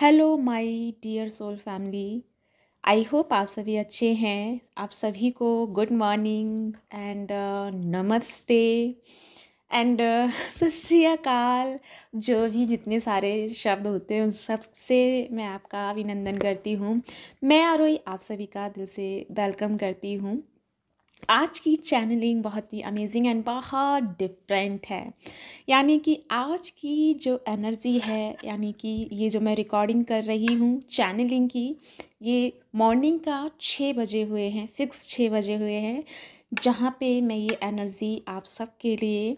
hello my dear soul family I hope आप सभी अच्छे हैं आप सभी को गुड मॉर्निंग एंड नमस्ते एंड uh, सस्काल जो भी जितने सारे शब्द होते हैं उन सब से मैं आपका अभिनंदन करती हूँ मैं आरोही आप सभी का दिल से वेलकम करती हूँ आज की चैनलिंग बहुत ही अमेजिंग एंड बहुत डिफरेंट है यानी कि आज की जो एनर्जी है यानी कि ये जो मैं रिकॉर्डिंग कर रही हूँ चैनलिंग की ये मॉर्निंग का छः बजे हुए हैं फिक्स छः बजे हुए हैं जहाँ पे मैं ये एनर्जी आप सबके लिए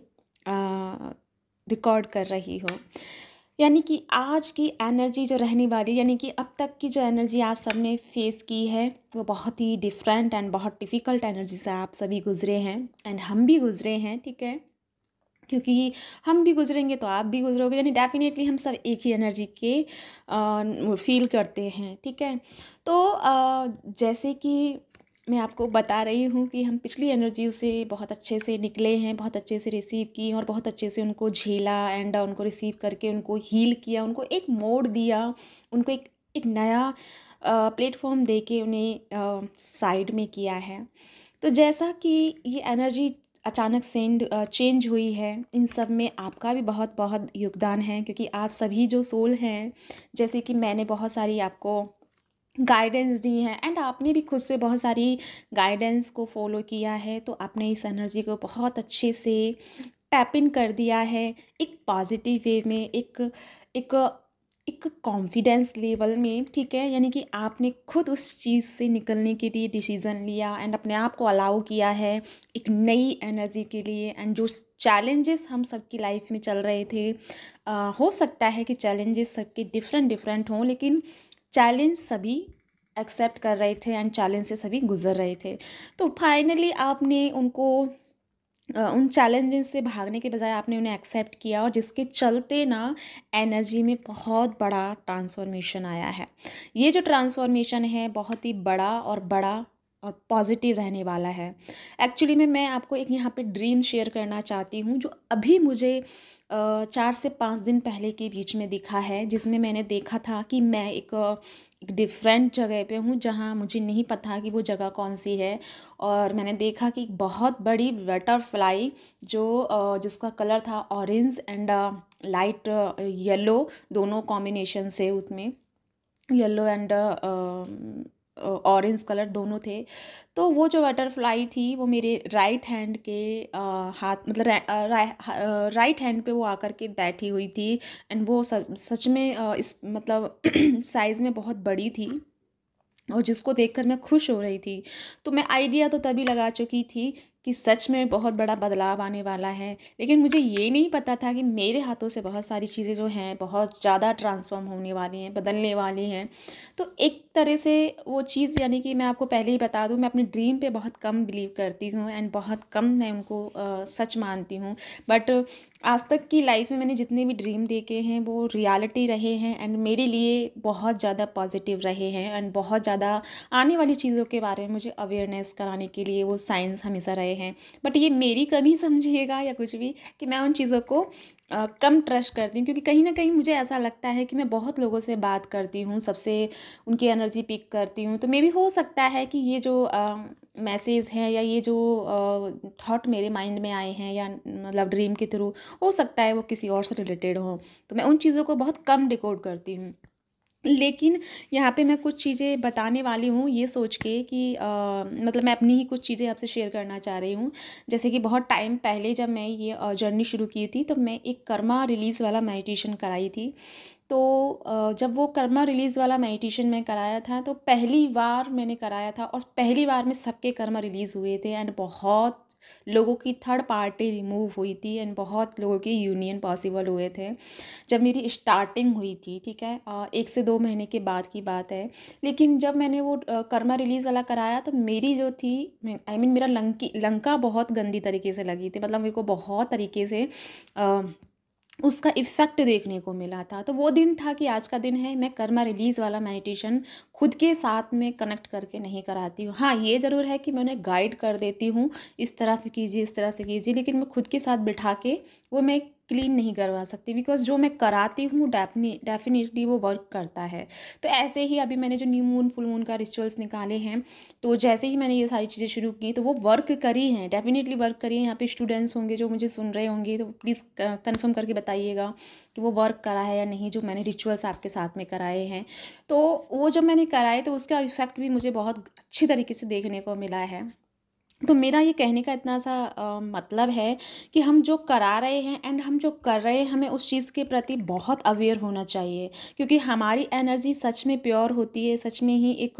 रिकॉर्ड कर रही हूँ यानी कि आज की एनर्जी जो रहने वाली यानी कि अब तक की जो एनर्जी आप सब ने फेस की है वो बहुत ही डिफरेंट एंड बहुत डिफ़िकल्ट एनर्जी से आप सभी गुजरे हैं एंड हम भी गुजरे हैं ठीक है क्योंकि हम भी गुजरेंगे तो आप भी गुजरोगे यानी डेफिनेटली हम सब एक ही एनर्जी के फील करते हैं ठीक है तो आ, जैसे कि मैं आपको बता रही हूँ कि हम पिछली एनर्जी से बहुत अच्छे से निकले हैं बहुत अच्छे से रिसीव की और बहुत अच्छे से उनको झेला एंड उनको रिसीव करके उनको हील किया उनको एक मोड़ दिया उनको एक एक नया प्लेटफॉर्म दे के उन्हें साइड में किया है तो जैसा कि ये एनर्जी अचानक सेंड चेंज हुई है इन सब में आपका भी बहुत बहुत योगदान है क्योंकि आप सभी जो सोल हैं जैसे कि मैंने बहुत सारी आपको गाइडेंस दी हैं एंड आपने भी खुद से बहुत सारी गाइडेंस को फॉलो किया है तो आपने इस एनर्जी को बहुत अच्छे से टैप इन कर दिया है एक पॉजिटिव वे में एक एक एक कॉन्फिडेंस लेवल में ठीक है यानी कि आपने खुद उस चीज़ से निकलने के लिए डिसीज़न लिया एंड अपने आप को अलाउ किया है एक नई एनर्जी के लिए एंड जो चैलेंजेस हम सबकी लाइफ में चल रहे थे आ, हो सकता है कि चैलेंजेस सबके डिफरेंट डिफरेंट हों लेकिन चैलेंज सभी एक्सेप्ट कर रहे थे एंड चैलेंज से सभी गुजर रहे थे तो फाइनली आपने उनको उन चैलेंजेस से भागने के बजाय आपने उन्हें एक्सेप्ट किया और जिसके चलते ना एनर्जी में बहुत बड़ा ट्रांसफॉर्मेशन आया है ये जो ट्रांसफॉर्मेशन है बहुत ही बड़ा और बड़ा और पॉजिटिव रहने वाला है एक्चुअली में मैं आपको एक यहाँ पे ड्रीम शेयर करना चाहती हूँ जो अभी मुझे चार से पाँच दिन पहले के बीच में दिखा है जिसमें मैंने देखा था कि मैं एक एक डिफरेंट जगह पे हूँ जहाँ मुझे नहीं पता कि वो जगह कौन सी है और मैंने देखा कि बहुत बड़ी बटरफ्लाई जो जिसका कलर था ऑरेंज एंड लाइट येलो दोनों कॉम्बिनेशन से उसमें येलो एंड ऑरेंज कलर दोनों थे तो वो जो बटरफ्लाई थी वो मेरे राइट हैंड के आ, हाथ मतलब रा, रा, राइट हैंड पे वो आकर के बैठी हुई थी एंड वो सच में इस मतलब साइज़ में बहुत बड़ी थी और जिसको देखकर मैं खुश हो रही थी तो मैं आइडिया तो तभी लगा चुकी थी कि सच में बहुत बड़ा बदलाव आने वाला है लेकिन मुझे ये नहीं पता था कि मेरे हाथों से बहुत सारी चीज़ें जो हैं बहुत ज़्यादा ट्रांसफॉर्म होने वाली हैं बदलने वाली हैं तो एक तरह से वो चीज़ यानी कि मैं आपको पहले ही बता दूँ मैं अपने ड्रीम पे बहुत कम बिलीव करती हूँ एंड बहुत कम मैं उनको आ, सच मानती हूँ बट आज तक की लाइफ में मैंने जितने भी ड्रीम देखे हैं वो रियलिटी रहे हैं एंड मेरे लिए बहुत ज़्यादा पॉजिटिव रहे हैं एंड बहुत ज़्यादा आने वाली चीज़ों के बारे में मुझे अवेयरनेस कराने के लिए वो साइंस हमेशा रहे गए हैं बट ये मेरी कमी समझिएगा या कुछ भी कि मैं उन चीज़ों को आ, कम ट्रस्ट करती हूँ क्योंकि कहीं ना कहीं मुझे ऐसा लगता है कि मैं बहुत लोगों से बात करती हूँ सबसे उनकी एनर्जी पिक करती हूँ तो मे भी हो सकता है कि ये जो मैसेज हैं या ये जो थाट मेरे माइंड में आए हैं या मतलब ड्रीम के थ्रू हो सकता है वो किसी और से रिलेटेड हो तो मैं उन चीज़ों को बहुत कम डिकोड करती हूँ लेकिन यहाँ पे मैं कुछ चीज़ें बताने वाली हूँ ये सोच के कि आ, मतलब मैं अपनी ही कुछ चीज़ें आपसे शेयर करना चाह रही हूँ जैसे कि बहुत टाइम पहले जब मैं ये जर्नी शुरू की थी तो मैं एक कर्मा रिलीज़ वाला मेडिटेशन कराई थी तो आ, जब वो कर्मा रिलीज़ वाला मेडिटेशन मैं कराया था तो पहली बार मैंने कराया था और पहली बार में सबके कर्मा रिलीज़ हुए थे एंड बहुत लोगों की थर्ड पार्टी रिमूव हुई थी एंड बहुत लोगों के यूनियन पॉसिबल हुए थे जब मेरी स्टार्टिंग हुई थी ठीक है एक से दो महीने के बाद की बात है लेकिन जब मैंने वो कर्मा रिलीज़ वाला कराया तो मेरी जो थी आई मीन मेरा लंकी लंका बहुत गंदी तरीके से लगी थी मतलब मेरे को बहुत तरीके से आ, उसका इफ़ेक्ट देखने को मिला था तो वो दिन था कि आज का दिन है मैं कर्मा रिलीज़ वाला मेडिटेशन खुद के साथ में कनेक्ट करके नहीं कराती हूँ हाँ ये ज़रूर है कि मैं उन्हें गाइड कर देती हूँ इस तरह से कीजिए इस तरह से कीजिए लेकिन मैं खुद के साथ बिठा के वो मैं क्लीन नहीं करवा सकती बिकॉज जो मैं कराती हूँ डेफिनेटली वो वर्क करता है तो ऐसे ही अभी मैंने जो न्यू मून फुल मून का रिचुअल्स निकाले हैं तो जैसे ही मैंने ये सारी चीज़ें शुरू की तो वो वर्क करी हैं डेफिनेटली वर्क करी हैं यहाँ पे स्टूडेंट्स होंगे जो मुझे सुन रहे होंगे तो प्लीज़ कन्फर्म करके बताइएगा कि वो वर्क करा है या नहीं जो मैंने रिचुअल्स आपके साथ में कराए हैं तो वो जब मैंने कराए तो उसका इफ़ेक्ट भी मुझे बहुत अच्छी तरीके से देखने को मिला है तो मेरा ये कहने का इतना सा आ, मतलब है कि हम जो करा रहे हैं एंड हम जो कर रहे हैं हमें उस चीज़ के प्रति बहुत अवेयर होना चाहिए क्योंकि हमारी एनर्जी सच में प्योर होती है सच में ही एक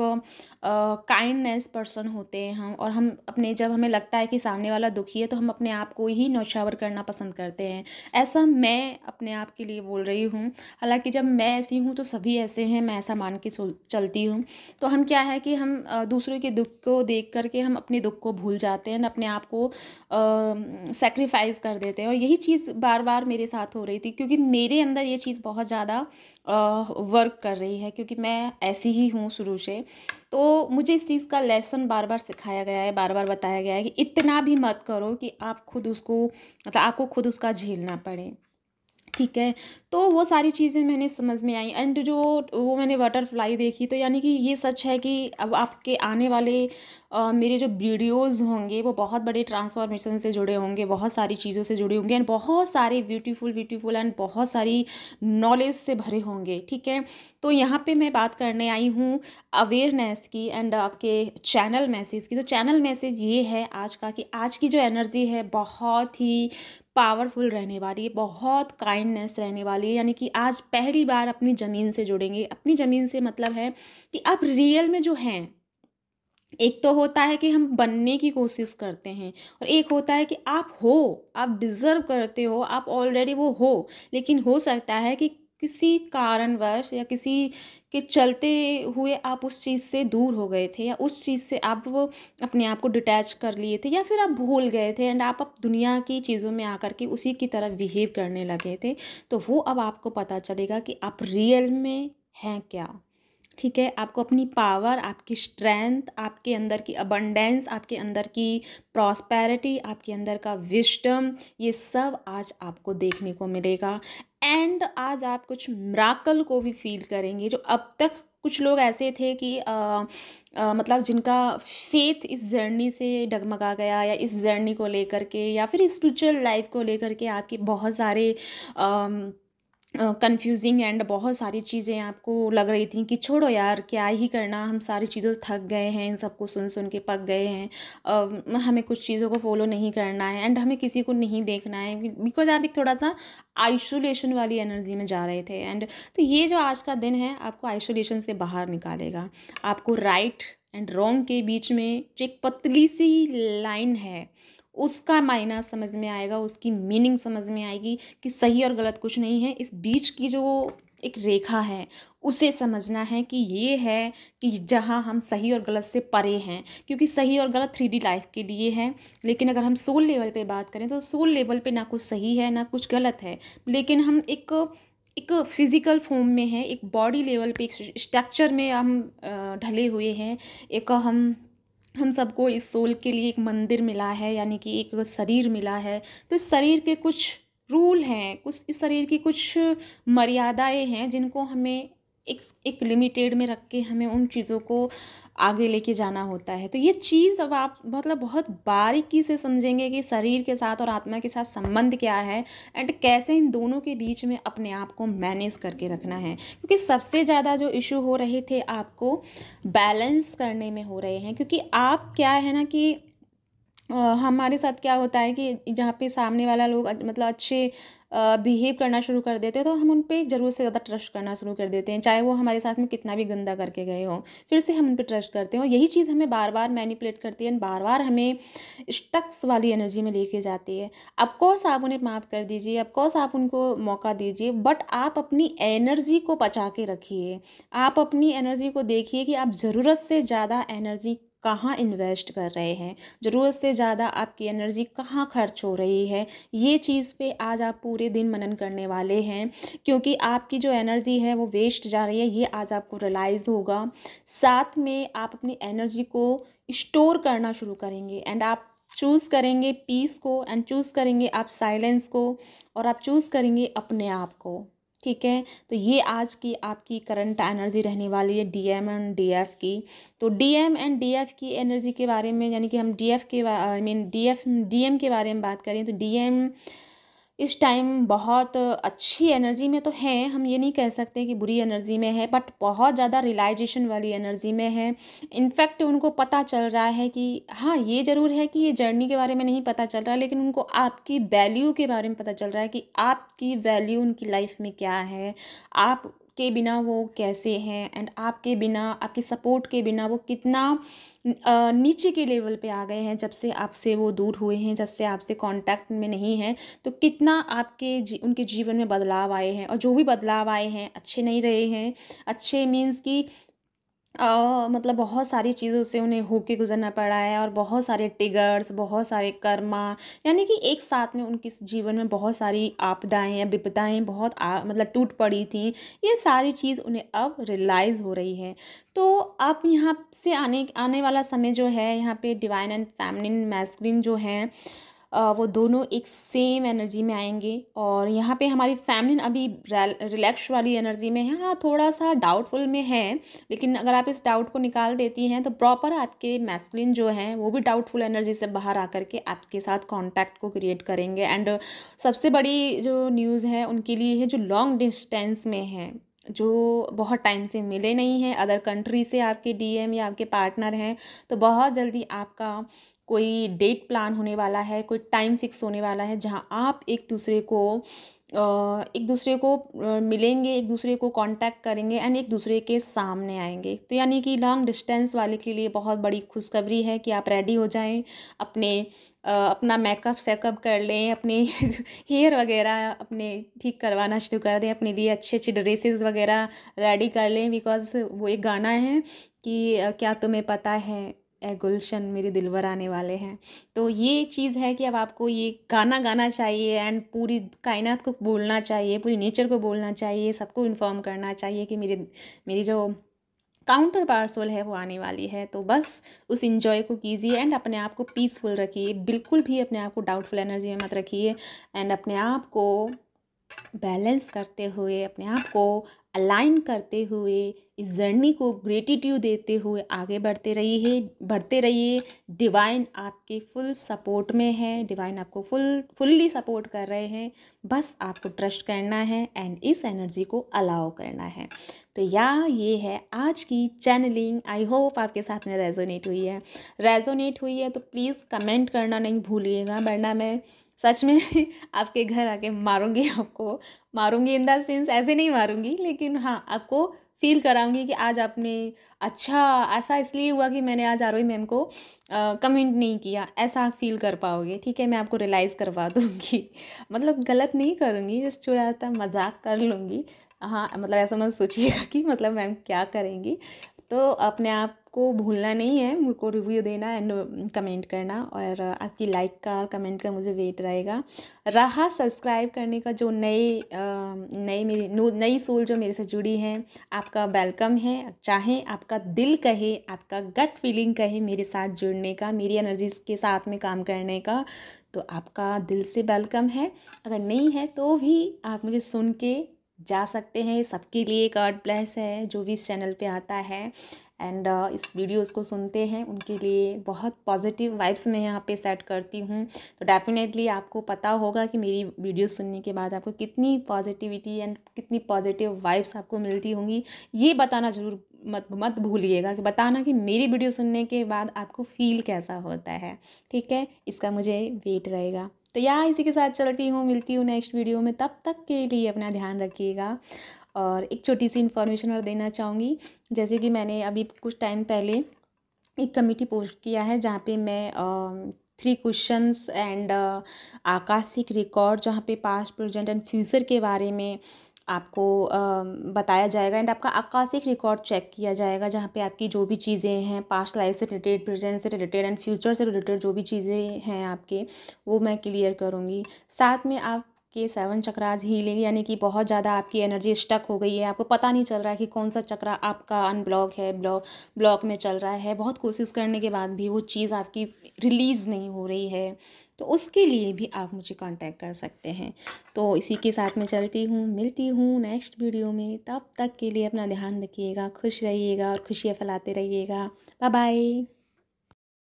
काइंडनेस पर्सन होते हैं हम और हम अपने जब हमें लगता है कि सामने वाला दुखी है तो हम अपने आप को ही नौशावर करना पसंद करते हैं ऐसा मैं अपने आप के लिए बोल रही हूँ हालाँकि जब मैं ऐसी हूँ तो सभी ऐसे हैं मैं ऐसा मान के चलती हूँ तो हम क्या है कि हम दूसरों के दुख को देख करके हम अपने दुख को भूल भूल जाते हैं अपने आप को सेक्रीफाइस कर देते हैं और यही चीज़ बार बार मेरे साथ हो रही थी क्योंकि मेरे अंदर ये चीज़ बहुत ज़्यादा वर्क कर रही है क्योंकि मैं ऐसी ही हूँ शुरू से तो मुझे इस चीज़ का लेसन बार बार सिखाया गया है बार बार बताया गया है कि इतना भी मत करो कि आप खुद उसको मतलब आपको खुद उसका झेलना पड़े ठीक है तो वो सारी चीज़ें मैंने समझ में आई एंड जो वो मैंने बटरफ्लाई देखी तो यानी कि ये सच है कि अब आपके आने वाले आ, मेरे जो वीडियोस होंगे वो बहुत बड़े ट्रांसफॉर्मेशन से जुड़े होंगे बहुत सारी चीज़ों से जुड़े होंगे एंड बहुत सारे ब्यूटीफुल ब्यूटीफुल एंड बहुत सारी नॉलेज से भरे होंगे ठीक है तो यहाँ पर मैं बात करने आई हूँ अवेयरनेस की एंड आपके चैनल मैसेज की तो चैनल मैसेज ये है आज का कि आज की जो एनर्जी है बहुत ही पावरफुल रहने वाली है बहुत काइंडनेस रहने वाली है यानी कि आज पहली बार अपनी ज़मीन से जुड़ेंगे अपनी ज़मीन से मतलब है कि आप रियल में जो हैं एक तो होता है कि हम बनने की कोशिश करते हैं और एक होता है कि आप हो आप डिज़र्व करते हो आप ऑलरेडी वो हो लेकिन हो सकता है कि किसी कारणवश या किसी के चलते हुए आप उस चीज़ से दूर हो गए थे या उस चीज़ से आप वो अपने आप को डिटैच कर लिए थे या फिर आप भूल गए थे एंड आप अब दुनिया की चीज़ों में आकर के उसी की तरह बिहेव करने लगे थे तो वो अब आपको पता चलेगा कि आप रियल में हैं क्या ठीक है आपको अपनी पावर आपकी स्ट्रेंथ आपके अंदर की अबंडेंस आपके अंदर की प्रॉस्पैरिटी आपके अंदर का विस्टम ये सब आज आपको देखने को मिलेगा एंड आज आप कुछ मराकल को भी फील करेंगे जो अब तक कुछ लोग ऐसे थे कि आ, आ, मतलब जिनका फेथ इस जर्नी से डगमगा गया या इस जर्नी को लेकर के या फिर स्पिरिचुअल लाइफ को लेकर के आपके बहुत सारे आ, कंफ्यूजिंग एंड बहुत सारी चीज़ें आपको लग रही थी कि छोड़ो यार क्या ही करना हम सारी चीज़ों से थक गए हैं इन सबको सुन सुन के पक गए हैं हमें कुछ चीज़ों को फॉलो नहीं करना है एंड हमें किसी को नहीं देखना है बिकॉज आप एक थोड़ा सा आइसोलेशन वाली एनर्जी में जा रहे थे एंड तो ये जो आज का दिन है आपको आइसोलेशन से बाहर निकालेगा आपको राइट एंड रॉन्ग के बीच में जो एक पतली सी लाइन है उसका मायना समझ में आएगा उसकी मीनिंग समझ में आएगी कि सही और गलत कुछ नहीं है इस बीच की जो एक रेखा है उसे समझना है कि ये है कि जहाँ हम सही और गलत से परे हैं क्योंकि सही और गलत थ्री डी लाइफ के लिए है लेकिन अगर हम सोल लेवल पे बात करें तो सोल लेवल पे ना कुछ सही है ना कुछ गलत है लेकिन हम एक एक फिज़िकल फॉर्म में है एक बॉडी लेवल पे एक स्ट्रक्चर में हम ढले हुए हैं एक हम हम सबको इस सोल के लिए एक मंदिर मिला है यानी कि एक शरीर मिला है तो इस शरीर के कुछ रूल हैं कुछ इस शरीर की कुछ मर्यादाएं हैं जिनको हमें एक एक लिमिटेड में रख के हमें उन चीज़ों को आगे लेके जाना होता है तो ये चीज़ अब आप मतलब बहुत बारीकी से समझेंगे कि शरीर के साथ और आत्मा के साथ संबंध क्या है एंड कैसे इन दोनों के बीच में अपने आप को मैनेज करके रखना है क्योंकि सबसे ज़्यादा जो इशू हो रहे थे आपको बैलेंस करने में हो रहे हैं क्योंकि आप क्या है ना कि हमारे साथ क्या होता है कि जहाँ पे सामने वाला लोग मतलब अच्छे बिहेव करना शुरू कर देते हैं तो हम उन पर ज़रूरत से ज़्यादा ट्रस्ट करना शुरू कर देते हैं चाहे वो हमारे साथ में कितना भी गंदा करके गए हों फिर से हम उन पर ट्रस्ट करते हैं और यही चीज़ हमें बार बार मैनिपुलेट करती है बार बार हमें स्टक्स वाली एनर्जी में लेके जाती है अफकोर्स आप उन्हें माफ़ कर दीजिए अफकोर्स आप उनको मौका दीजिए बट आप अपनी एनर्जी को बचा के रखिए आप अपनी एनर्जी को देखिए कि आप ज़रूरत से ज़्यादा एनर्जी कहाँ इन्वेस्ट कर रहे हैं ज़रूरत से ज़्यादा आपकी एनर्जी कहाँ खर्च हो रही है ये चीज़ पे आज आप पूरे दिन मनन करने वाले हैं क्योंकि आपकी जो एनर्जी है वो वेस्ट जा रही है ये आज आपको रियलाइज़ होगा साथ में आप अपनी एनर्जी को स्टोर करना शुरू करेंगे एंड आप चूज़ करेंगे पीस को एंड चूज़ करेंगे आप साइलेंस को और आप चूज़ करेंगे अपने आप को ठीक है तो ये आज की आपकी करंट एनर्जी रहने वाली है D M and D F की तो D M and D F की एनर्जी के बारे में यानी कि हम डी एफ के I mean D F D M के बारे में बात करें तो डी एम इस टाइम बहुत अच्छी एनर्जी में तो हैं हम ये नहीं कह सकते कि बुरी एनर्जी में है बट बहुत ज़्यादा रिलाइजेशन वाली एनर्जी में है इनफैक्ट उनको पता चल रहा है कि हाँ ये ज़रूर है कि ये जर्नी के बारे में नहीं पता चल रहा लेकिन उनको आपकी वैल्यू के बारे में पता चल रहा है कि आपकी वैल्यू उनकी लाइफ में क्या है आप के बिना वो कैसे हैं एंड आपके बिना आपके सपोर्ट के बिना वो कितना नीचे के लेवल पे आ गए हैं जब से आपसे वो दूर हुए हैं जब से आपसे कांटेक्ट में नहीं हैं तो कितना आपके जी उनके जीवन में बदलाव आए हैं और जो भी बदलाव आए हैं अच्छे नहीं रहे हैं अच्छे मीन्स कि मतलब बहुत सारी चीज़ों से उन्हें होके गुजरना पड़ा है और बहुत सारे टिगर्स बहुत सारे कर्मा यानी कि एक साथ में उनके जीवन में बहुत सारी आपदाएं या विपदाएं बहुत आ, मतलब टूट पड़ी थी ये सारी चीज़ उन्हें अब रियलाइज़ हो रही है तो अब यहाँ से आने आने वाला समय जो है यहाँ पे डिवाइन एंड फैमिलिन मैस्क्रीन जो हैं वो दोनों एक सेम एनर्जी में आएंगे और यहाँ पे हमारी फैमिली अभी रिलैक्स वाली एनर्जी में है हाँ थोड़ा सा डाउटफुल में है लेकिन अगर आप इस डाउट को निकाल देती हैं तो प्रॉपर आपके मैस्कुलिन जो हैं वो भी डाउटफुल एनर्जी से बाहर आकर के आपके साथ कॉन्टैक्ट को क्रिएट करेंगे एंड सबसे बड़ी जो न्यूज़ है उनके लिए है जो लॉन्ग डिस्टेंस में है जो बहुत टाइम से मिले नहीं हैं अदर कंट्री से आपके डीएम या आपके पार्टनर हैं तो बहुत जल्दी आपका कोई डेट प्लान होने वाला है कोई टाइम फिक्स होने वाला है जहाँ आप एक दूसरे को एक दूसरे को मिलेंगे एक दूसरे को कांटेक्ट करेंगे एंड एक दूसरे के सामने आएंगे तो यानी कि लॉन्ग डिस्टेंस वाले के लिए बहुत बड़ी खुशखबरी है कि आप रेडी हो जाएं अपने अपना मेकअप सेकअप कर लें अपने हेयर वगैरह अपने ठीक करवाना शुरू कर दें अपने लिए अच्छे अच्छे ड्रेसेस वगैरह रेडी कर लें बिकॉज़ वो एक गाना है कि क्या तुम्हें पता है गुलशन मेरे दिलवर आने वाले हैं तो ये चीज़ है कि अब आपको ये गाना गाना चाहिए एंड पूरी कायनात को बोलना चाहिए पूरी नेचर को बोलना चाहिए सबको इन्फॉर्म करना चाहिए कि मेरे मेरी जो काउंटर पार्सल है वो आने वाली है तो बस उस इन्जॉय को कीजिए एंड अपने आप को पीसफुल रखिए बिल्कुल भी अपने आप को डाउटफुल एनर्जी में मत रखिए एंड अपने आप को बैलेंस करते हुए अपने आप को अलाइन करते हुए इस जर्नी को ग्रेटिट्यूड देते हुए आगे बढ़ते रहिए बढ़ते रहिए डिवाइन आपके फुल सपोर्ट में है डिवाइन आपको फुल फुल्ली सपोर्ट कर रहे हैं बस आपको ट्रस्ट करना है एंड इस एनर्जी को अलाउ करना है तो या ये है आज की चैनलिंग आई होप आपके साथ में रेजोनेट हुई है रेजोनेट हुई है तो प्लीज़ कमेंट करना नहीं भूलिएगा वरना मैं सच में आपके घर आके मारूंगी आपको मारूंगी इन द सेंस ऐसे नहीं मारूंगी लेकिन हाँ आपको फील कराऊंगी कि आज आपने अच्छा ऐसा इसलिए हुआ कि मैंने आज आरोही मैम को कमेंट नहीं किया ऐसा फील कर पाओगे ठीक है मैं आपको रियलाइज़ करवा दूंगी मतलब गलत नहीं करूँगी जिस थोड़ा सा मजाक कर लूँगी हाँ मतलब ऐसा मत सोचिएगा कि मतलब मैम क्या करेंगी तो अपने आप को भूलना नहीं है मुझको रिव्यू देना एंड कमेंट um, करना और uh, आपकी लाइक का और कमेंट का मुझे वेट रहेगा रहा सब्सक्राइब करने का जो um, नई नई मेरी नई सोल जो मेरे से जुड़ी हैं आपका वेलकम है चाहे आपका दिल कहे आपका गट फीलिंग कहे मेरे साथ जुड़ने का मेरी एनर्जीज के साथ में काम करने का तो आपका दिल से वेलकम है अगर नहीं है तो भी आप मुझे सुन के जा सकते हैं सबके लिए गॉड ब्लेस है जो भी इस चैनल पे आता है एंड uh, इस वीडियोस को सुनते हैं उनके लिए बहुत पॉजिटिव वाइब्स मैं यहाँ पे सेट करती हूँ तो डेफिनेटली आपको पता होगा कि मेरी वीडियो सुनने के बाद आपको कितनी पॉजिटिविटी एंड कितनी पॉजिटिव वाइब्स आपको मिलती होंगी ये बताना ज़रूर मत मत भूलिएगा कि बताना कि मेरी वीडियो सुनने के बाद आपको फील कैसा होता है ठीक है इसका मुझे वेट रहेगा तो या इसी के साथ चलती हूँ मिलती हूँ नेक्स्ट वीडियो में तब तक के लिए अपना ध्यान रखिएगा और एक छोटी सी इन्फॉर्मेशन और देना चाहूँगी जैसे कि मैंने अभी कुछ टाइम पहले एक कमेटी पोस्ट किया है जहाँ पे मैं three questions and Akashic record जहाँ पे पास्ट प्रेजेंट एंड फ्यूचर के बारे में आपको बताया जाएगा एंड आपका आकाशिक रिकॉर्ड चेक किया जाएगा जहाँ पे आपकी जो भी चीज़ें हैं पास्ट लाइफ से रिलेटेड प्रेजेंट से रिलेटेड एंड फ्यूचर से रिलेटेड जो भी चीज़ें हैं आपके वो मैं क्लियर करूँगी साथ में आप के सेवन चक्राज हीलिंग यानी कि बहुत ज़्यादा आपकी एनर्जी स्टक हो गई है आपको पता नहीं चल रहा है कि कौन सा चक्रा आपका अनब्लॉक है ब्लॉक ब्लॉक में चल रहा है बहुत कोशिश करने के बाद भी वो चीज़ आपकी रिलीज़ नहीं हो रही है तो उसके लिए भी आप मुझे कांटेक्ट कर सकते हैं तो इसी के साथ मैं चलती हूँ मिलती हूँ नेक्स्ट वीडियो में तब तक के लिए अपना ध्यान रखिएगा खुश रहिएगा और खुशियाँ फैलाते रहिएगा बाय बाय